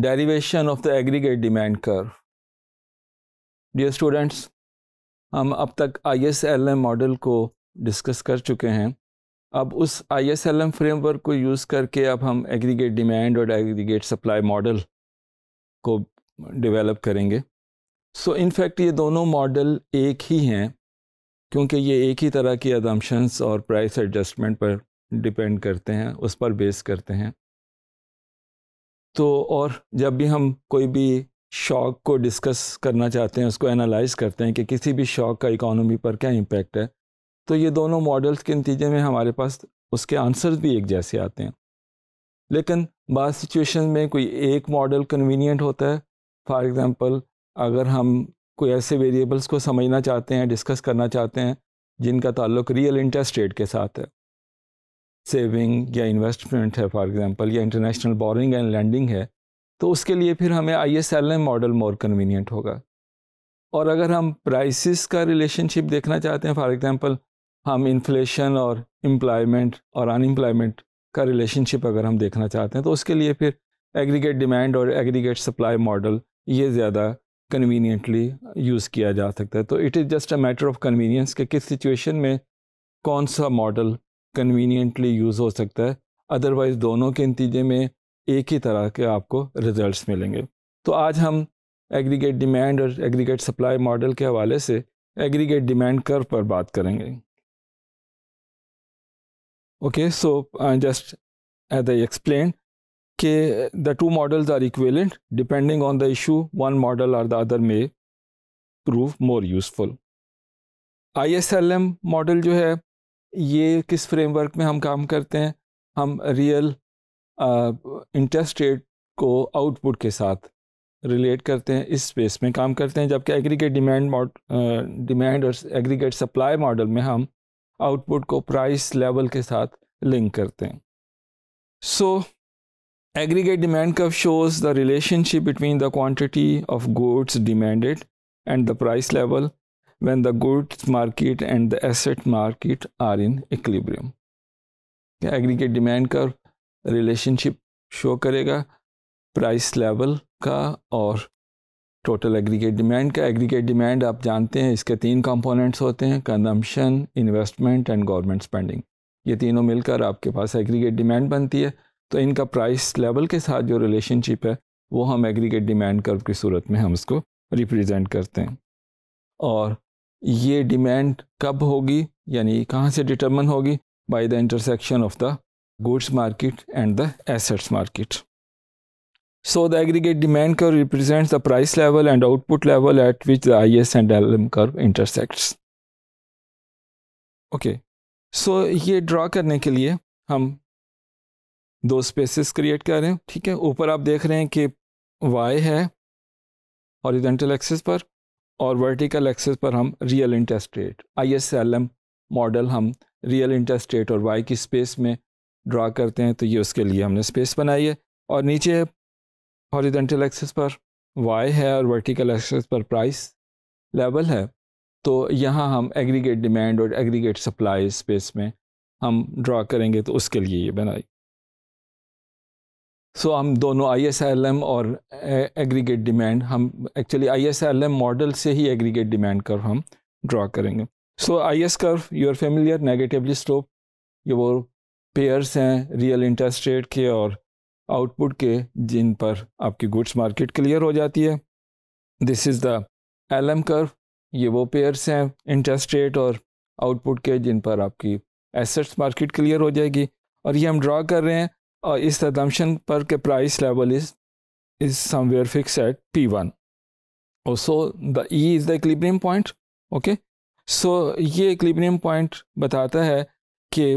Derivation of the aggregate demand curve dear students हम अब तक आईएसएलएम मॉडल को डिस्कस कर चुके हैं अब उस आईएसएलएम फ्रेमवर्क को यूज़ करके अब हम एग्रीगेट डिमांड और एग्रीगेट सप्लाई मॉडल को डेवलप करेंगे सो so, इनफैक्ट ये दोनों मॉडल एक ही हैं क्योंकि ये एक ही तरह की अदम्पन्स और प्राइस एडजस्टमेंट पर डिपेंड करते हैं उस पर बेस करते हैं तो और जब भी हम कोई भी शौक को डिस्कस करना चाहते हैं उसको एनालाइज करते हैं कि किसी भी शौक का इकोनॉमी पर क्या इम्पेक्ट है तो ये दोनों मॉडल्स के नतीजे में हमारे पास उसके आंसर्स भी एक जैसे आते हैं लेकिन बाद सिचुएशन में कोई एक मॉडल कन्वीनियंट होता है फॉर एग्ज़ाम्पल अगर हम कोई ऐसे वेरिएबल्स को समझना चाहते हैं डिस्कस करना चाहते हैं जिनका ताल्लुक रियल इंटरेस्ट रेट के साथ है सेविंग या इन्वेस्टमेंट है फॉर एग्जांपल या इंटरनेशनल बोरिंग एंड लैंडिंग है तो उसके लिए फिर हमें I S L M model more convenient होगा और अगर हम प्राइसेस का रिलेशनशिप देखना चाहते हैं फॉर एग्जांपल हम इन्फ्लेशन और एम्प्लॉयमेंट और अनएम्प्लॉयमेंट का रिलेशनशिप अगर हम देखना चाहते हैं तो उसके लिए फिर एग्रीगेट डिमांड और एग्रीगेट सप्लाई मॉडल ये ज़्यादा कन्वीनियंटली यूज़ किया जा सकता है तो it is just a matter of convenience कि किस सिचुएशन में कौन सा मॉडल कन्वीनियंटली यूज़ हो सकता है अदरवाइज दोनों के नतीजे में एक ही तरह के आपको रिज़ल्ट मिलेंगे तो आज हम एग्रीगेट डिमांड और एग्रीगेट सप्लाई मॉडल के हवाले से एग्रीगेट डिमांड कर्व पर बात करेंगे okay so just as I explain के the two models are equivalent depending on the issue one model और the other may prove more useful I S L M model जो है ये किस framework में हम काम करते हैं हम रियल इंटरेस्ट रेट को आउटपुट के साथ रिलेट करते हैं इस स्पेस में काम करते हैं जबकि एग्रीगेट डिमांड डिमांड और एग्रीगेट सप्लाई मॉडल में हम आउटपुट को प्राइस लेवल के साथ लिंक करते हैं so aggregate demand curve shows the relationship between the quantity of goods demanded and the price level when the goods market and the asset market are in equilibrium. Aggregate demand का relationship show करेगा price level का और total aggregate demand का aggregate demand आप जानते हैं इसके तीन कंपोनेंट्स होते हैं consumption investment and government spending ये तीनों मिलकर आपके पास एग्रीगेट डिमांड बनती है तो इनका प्राइस लेवल के साथ जो रिलेशनशिप है वो हम एग्रीगेट डिमांड कर्व की सूरत में हम उसको रिप्रेजेंट करते हैं और ये डिमांड कब होगी यानी कहाँ से डिटर्मन होगी by the intersection of the goods market and the assets market aggregate demand curve represents the price level and output level at which the I S and L M curve intersects okay so ये draw करने के लिए हम दो spaces create कर रहे हैं ठीक है ऊपर आप देख रहे हैं कि वाई है ऑरिजेंटल एक्सेस पर और वर्टिकल एक्सेस पर हम real interest rate I model हम रियल इंटरेस्ट रेट और वाई की स्पेस में ड्रा करते हैं तो ये उसके लिए हमने स्पेस बनाई है और नीचे है हॉरिजेंटल एक्सेस पर वाई है और वर्टिकल एक्सेस पर प्राइस लेवल है तो यहाँ हम एग्रीगेट डिमांड और एग्रीगेट सप्लाई स्पेस में हम ड्रा करेंगे तो उसके लिए ये बनाई सो so, हम दोनों आई एस एल एम और एग्रीगेट डिमांड हम actually I S L M model से ही एग्रीगेट डिमांड कर्व हम ड्रा करेंगे so I S curve are familiar negatively slope ये वो पेयर्स हैं रियल इंटरेस्ट रेट के और आउटपुट के जिन पर आपकी गुड्स मार्केट क्लियर हो जाती है this is the L M curve ये वो पेयर्स हैं इंटरेस्ट रेट और आउटपुट के जिन पर आपकी एसेट्स मार्केट क्लियर हो जाएगी और ये हम ड्रा कर रहे हैं और इस एडम्शन पर के price level is is somewhere fix at P one और so the E is the equilibrium point okay so ये एक्लिब्रियम पॉइंट बताता है कि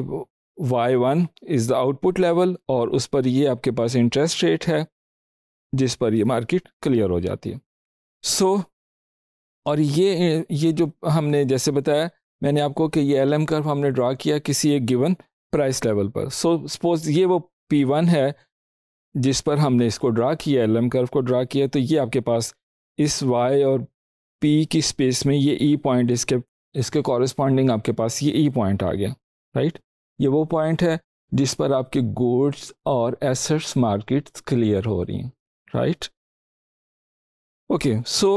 Y1 one is the output level और उस पर ये आपके पास इंटरेस्ट रेट है जिस पर ये मार्केट क्लियर हो जाती है सो so, और ये ये जो हमने जैसे बताया मैंने आपको कि ये एल एम कर्व हमने ड्रा किया किसी एक गिवन प्राइस लेवल पर सो so, सपोज ये वो पी वन है जिस पर हमने इसको ड्रा किया एल एम कर्व को ड्रा किया तो ये आपके पास इस वाई और पी की स्पेस में ये ई e पॉइंट इसके इसके कॉरस्पॉन्डिंग आपके पास ये ई e पॉइंट आ गया राइट ये वो पॉइंट है जिस पर आपके गुड्स और एसेट्स मार्केट्स क्लियर हो रही हैं राइट ओके सो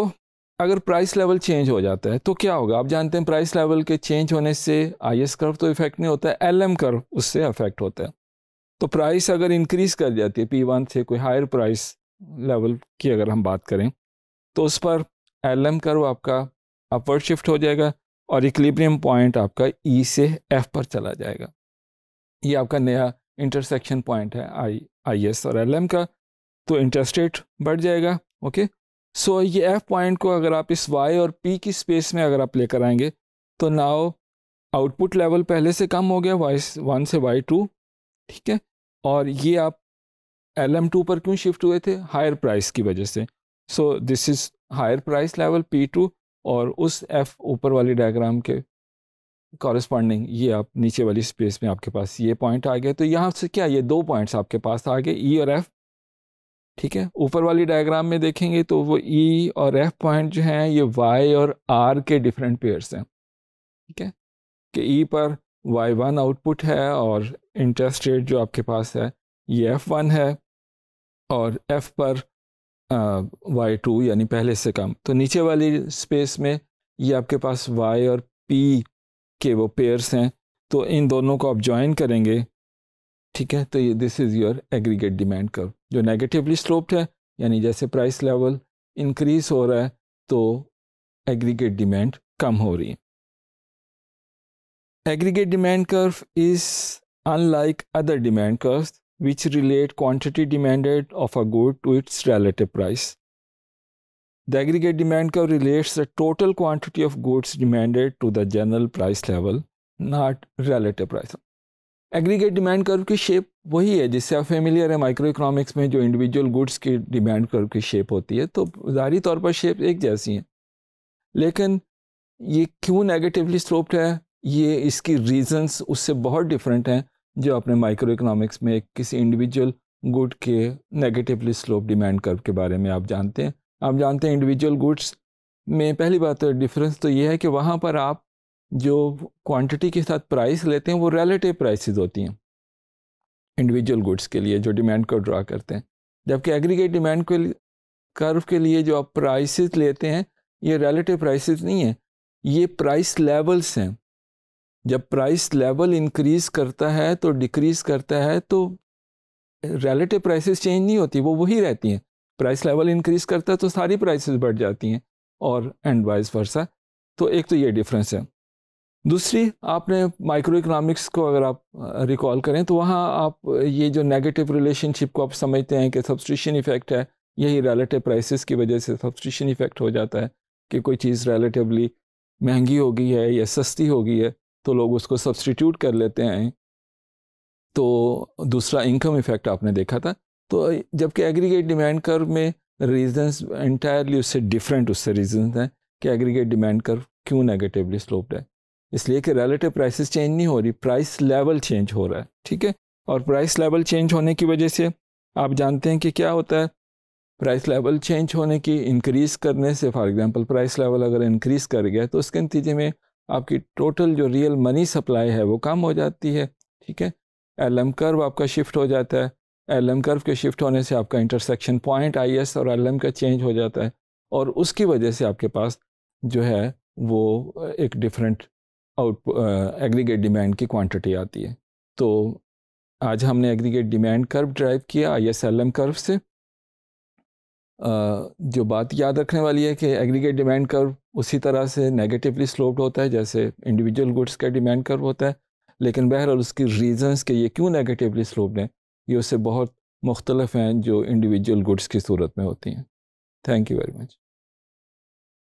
अगर प्राइस लेवल चेंज हो जाता है तो क्या होगा आप जानते हैं प्राइस लेवल के चेंज होने से आई एस कर्व तो इफेक्ट नहीं होता है एल एम कर्व उससे अफेक्ट होता है तो प्राइस अगर इंक्रीज़ कर जाती है पी वन से कोई हायर प्राइस लेवल की अगर हम बात करें तो उस पर एल एम कर्व आपका अपवर्ड शिफ्ट हो जाएगा और इक्लिब्रियम पॉइंट आपका ई e से एफ पर चला जाएगा ये आपका नया इंटरसेक्शन पॉइंट है आई आई एस और एल एम का तो इंटरेस्ट रेट बढ़ जाएगा ओके सो so, ये एफ पॉइंट को अगर आप इस वाई और पी की स्पेस में अगर आप लेकर आएंगे तो नाव आउटपुट लेवल पहले से कम हो गया वाई वन से वाई टू ठीक है और ये आप एल एम टू पर क्यों शिफ्ट हुए थे हायर प्राइस की वजह से so this is higher price level P two और उस एफ ऊपर वाली डायग्राम के कॉरस्पॉन्डिंग ये आप नीचे वाली स्पेस में आपके पास ये पॉइंट आ गया तो यहाँ से क्या ये दो पॉइंट्स आपके पास आ गए ई e और एफ ठीक है ऊपर वाली डायग्राम में देखेंगे तो वो ई e और एफ पॉइंट जो हैं ये वाई और आर के डिफरेंट पेयर्स हैं ठीक है कि ई e पर वाई वन आउटपुट है और इंटरेस्ट रेट जो आपके पास है ये एफ़ वन है और एफ़ पर वाई टू यानी पहले से कम तो नीचे वाली स्पेस में ये आपके पास वाई और पी के वो पेयर्स हैं तो इन दोनों को आप ज्वाइन करेंगे ठीक है तो ये this is your aggregate demand curve जो नेगेटिवली स्लोप्ड है यानी जैसे प्राइस लेवल इंक्रीज़ हो रहा है तो एग्रीगेट डिमांड कम हो रही है Aggregate demand curve is unlike other demand curves which relate quantity demanded of a good to its relative price. The aggregate demand curve relates the total quantity of goods demanded to the general price level, not relative price. Aggregate demand curve की shape वही है जिससे आप familiar है micro microeconomics में जो individual goods की demand curve की शेप होती है तो ज़ाहरी तौर पर शेप एक जैसी हैं लेकिन ये क्यों नेगेटिवली स्लोप्ड है ये इसकी रीजंस उससे बहुत डिफरेंट हैं जो आपने माइक्रो इकोनॉमिक्स में किसी इंडिविजुअल गुड के नेगेटिवली स्लोप डिमांड कर्व के बारे में आप जानते हैं आप जानते हैं इंडिविजुअल गुड्स में पहली बात डिफरेंस तो, तो ये है कि वहाँ पर आप जो क्वांटिटी के साथ प्राइस लेते हैं वो रिलेटिव प्राइसेस होती हैं इंडिविजुअल गुड्स के लिए जो डिमांड को ड्रा करते हैं जबकि एग्रीगेट डिमांड के कर्व के लिए जो आप प्राइसेस लेते हैं ये रिलेटिव प्राइसेस नहीं है ये प्राइस लेवल्स हैं जब प्राइस लेवल इंक्रीज करता है तो डिक्रीज करता है तो रिलेटिव प्राइसेस चेंज नहीं होती वो वही रहती हैं प्राइस लेवल इंक्रीज करता है तो सारी प्राइसेस बढ़ जाती हैं और एंड वाइज वर्सा तो एक तो ये डिफरेंस है दूसरी आपने माइक्रो इकनॉमिक्स को अगर आप रिकॉल करें तो वहाँ आप ये जो नेगेटिव रिलेशनशिप को आप समझते हैं कि सब्सट्रीशन इफ़ेक्ट है यही रिलेटिव प्राइसेस की वजह से सब्सट्रीशन इफ़ेक्ट हो जाता है कि कोई चीज़ रिलेटिवली महंगी हो गई है या सस्ती हो गई है तो लोग उसको सब्सटीट्यूट कर लेते हैं तो दूसरा इनकम इफेक्ट आपने देखा था तो जबकि एग्रीगेट डिमांड कर्व में रीजंस इंटायरली उससे डिफरेंट उससे रीजंस हैं कि एग्रीगेट डिमांड कर्व क्यों नेगेटिवली स्लोप्ड है इसलिए कि रिलेटिव प्राइसेस चेंज नहीं हो रही प्राइस लेवल चेंज हो रहा है ठीक है और प्राइस लेवल चेंज होने की वजह से आप जानते हैं कि क्या होता है प्राइस लेवल चेंज होने की इंक्रीज़ करने से फॉर एग्जांपल प्राइस लेवल अगर इंक्रीज़ कर गया तो उसके नतीजे में आपकी टोटल जो रियल मनी सप्लाई है वो कम हो जाती है ठीक है एल एम कर्व आपका शिफ्ट हो जाता है एल एम कर्व के शिफ्ट होने से आपका इंटरसेक्शन पॉइंट आई एस और एल एम का चेंज हो जाता है और उसकी वजह से आपके पास जो है वो एक डिफरेंट आउट एग्रीगेट डिमांड की क्वांटिटी आती है तो आज हमने एग्रीगेट डिमांड कर्व ड्राइव किया I S L M curve से आ, जो बात याद रखने वाली है कि एग्रीगेट डिमांड कर्व उसी तरह से नेगेटिवली स्लोप्ड होता है जैसे इंडिविजुअल गुड्स का डिमांड कर्व होता है लेकिन बहरहाल उसकी रीजंस के ये क्यों नेगेटिवली स्लोप्ड हैं ये उससे बहुत मुख्तलफ हैं जो इंडिविजुअल गुड्स की सूरत में होती हैं थैंक यू वेरी मच